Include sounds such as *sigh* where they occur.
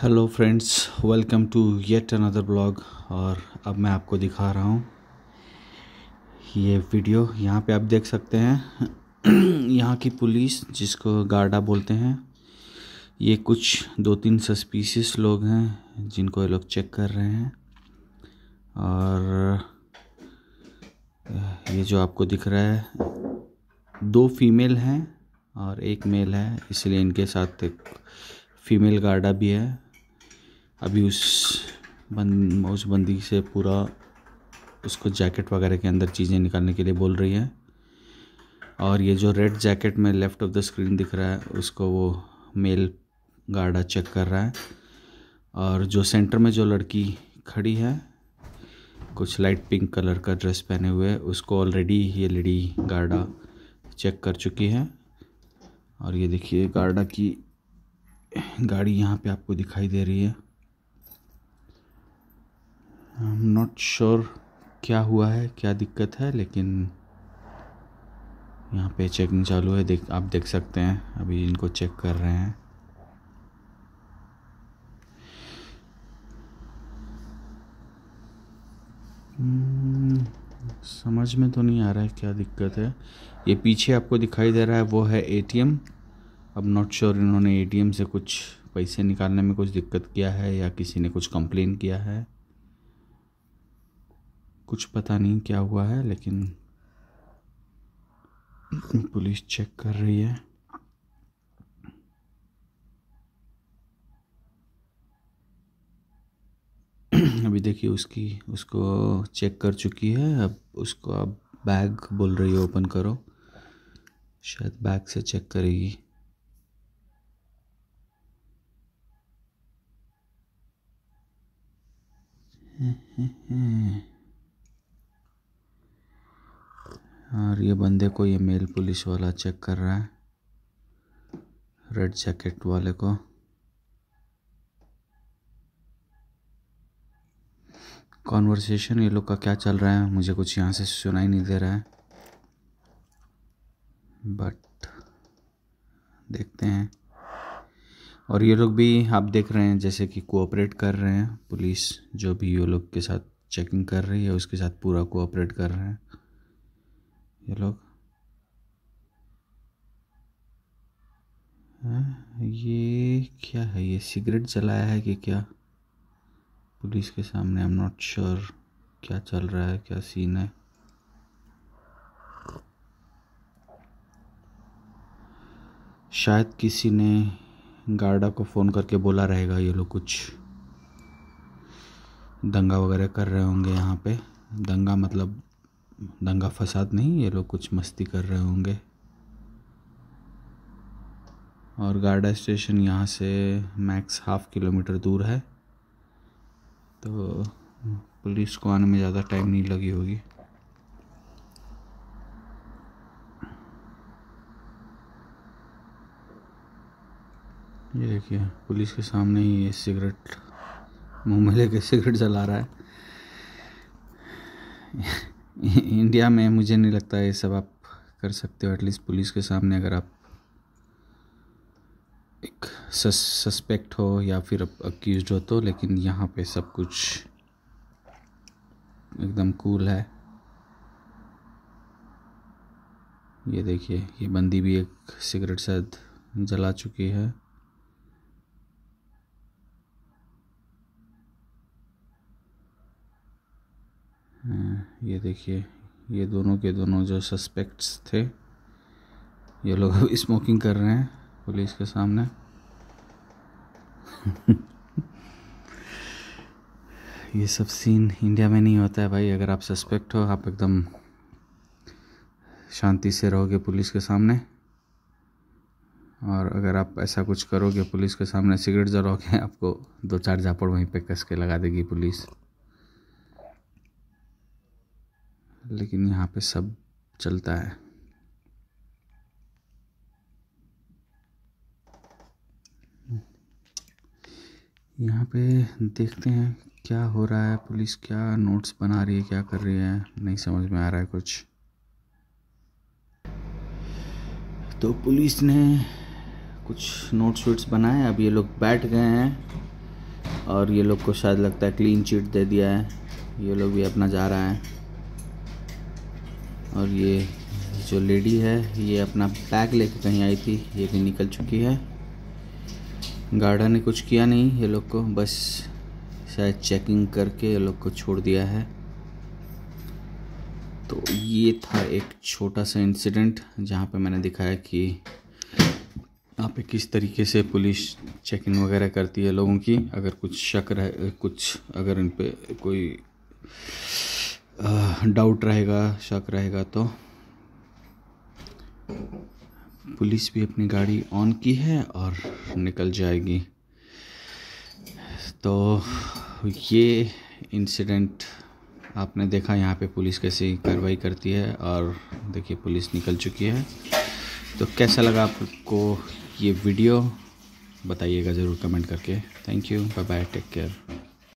hello friends welcome to yet another blog और अब मैं आपको दिखा रहा हूँ ये वीडियो यहाँ पे आप देख सकते हैं *clears throat* यहाँ की पुलिस जिसको गार्डा बोलते हैं ये कुछ दो तीन सस्पीशियस लोग हैं जिनको ये लोग चेक कर रहे हैं और ये जो आपको दिख रहा है दो फीमेल हैं और एक मेल है इसलिए इनके साथ एक फीमेल गार्डा भी है अभी उस बंद उस बंदी से पूरा उसको जैकेट वगैरह के अंदर चीज़ें निकालने के लिए बोल रही है और ये जो रेड जैकेट में लेफ़्ट ऑफ द स्क्रीन दिख रहा है उसको वो मेल गार्डा चेक कर रहा है और जो सेंटर में जो लड़की खड़ी है कुछ लाइट पिंक कलर का ड्रेस पहने हुए उसको ऑलरेडी ये लेडी गार्डा चेक कर चुकी है और ये देखिए गार्डा की गाड़ी यहाँ पे आपको दिखाई दे रही है आई एम नॉट श्योर क्या हुआ है क्या दिक्कत है लेकिन यहाँ पे चेकिंग चालू है देख आप देख सकते हैं अभी इनको चेक कर रहे हैं hmm, समझ में तो नहीं आ रहा है क्या दिक्कत है ये पीछे आपको दिखाई दे रहा है वो है एटीएम अब नॉट श्योर इन्होंने एटीएम से कुछ पैसे निकालने में कुछ दिक्कत किया है या किसी ने कुछ कंप्लेन किया है कुछ पता नहीं क्या हुआ है लेकिन पुलिस चेक कर रही है अभी देखिए उसकी उसको चेक कर चुकी है अब उसको अब बैग बोल रही है ओपन करो शायद बैग से चेक करेगी हम्म हम्म हम्म और ये बंदे को ये मेल पुलिस वाला चेक कर रहा है रेड जैकेट वाले को कॉन्वर्सेशन ये लोग का क्या चल रहा है मुझे कुछ यहाँ से सुनाई नहीं दे रहा है बट देखते हैं और ये लोग भी आप देख रहे हैं जैसे कि कोऑपरेट कर रहे हैं पुलिस जो भी ये लोग के साथ चेकिंग कर रही है उसके साथ पूरा कोऑपरेट कर रहे हैं ये लोग हाँ, ये क्या है ये सिगरेट जलाया है कि क्या पुलिस के सामने आई एम नॉट श्योर क्या चल रहा है क्या सीन है शायद किसी ने गार्डा को फ़ोन करके बोला रहेगा ये लोग कुछ दंगा वगैरह कर रहे होंगे यहाँ पे दंगा मतलब दंगा फसाद नहीं ये लोग कुछ मस्ती कर रहे होंगे और गार्डा स्टेशन यहाँ से मैक्स हाफ किलोमीटर दूर है तो पुलिस को आने में ज़्यादा टाइम नहीं लगी होगी ये देखिए पुलिस के सामने ही ये सिगरेट मुंह में लेके सिगरेट जला रहा है *laughs* इंडिया में मुझे नहीं लगता ये सब आप कर सकते हो एटलीस्ट पुलिस के सामने अगर आप एक सस, सस्पेक्ट हो या फिर अक्यूज हो तो लेकिन यहाँ पे सब कुछ एकदम कूल है ये देखिए ये बंदी भी एक सिगरेट शायद जला चुकी है ये देखिए ये दोनों के दोनों जो सस्पेक्ट्स थे ये लोग अभी स्मोकिंग कर रहे हैं पुलिस के सामने *laughs* ये सब सीन इंडिया में नहीं होता है भाई अगर आप सस्पेक्ट हो आप एकदम शांति से रहोगे पुलिस के सामने और अगर आप ऐसा कुछ करोगे पुलिस के सामने सिगरेट जलाओगे आपको दो चार झापड़ वहीं पे कस के लगा देगी पुलिस लेकिन यहाँ पे सब चलता है यहाँ पे देखते हैं क्या हो रहा है पुलिस क्या नोट्स बना रही है क्या कर रही है नहीं समझ में आ रहा है कुछ तो पुलिस ने कुछ नोट्स वोट्स बनाए अब ये लोग बैठ गए हैं और ये लोग को शायद लगता है क्लीन चिट दे दिया है ये लोग भी अपना जा रहा है और ये जो लेडी है ये अपना बैग लेके कहीं आई थी ये भी निकल चुकी है गार्डन ने कुछ किया नहीं ये लोग को बस शायद चेकिंग करके ये लोग को छोड़ दिया है तो ये था एक छोटा सा इंसिडेंट जहाँ पे मैंने दिखाया कि यहाँ पे किस तरीके से पुलिस चेकिंग वगैरह करती है लोगों की अगर कुछ शक रहे कुछ अगर इन पर कोई डाउट रहेगा शक रहेगा तो पुलिस भी अपनी गाड़ी ऑन की है और निकल जाएगी तो ये इंसिडेंट आपने देखा यहाँ पे पुलिस कैसे कार्रवाई करती है और देखिए पुलिस निकल चुकी है तो कैसा लगा आपको ये वीडियो बताइएगा ज़रूर कमेंट करके thank you bye bye take care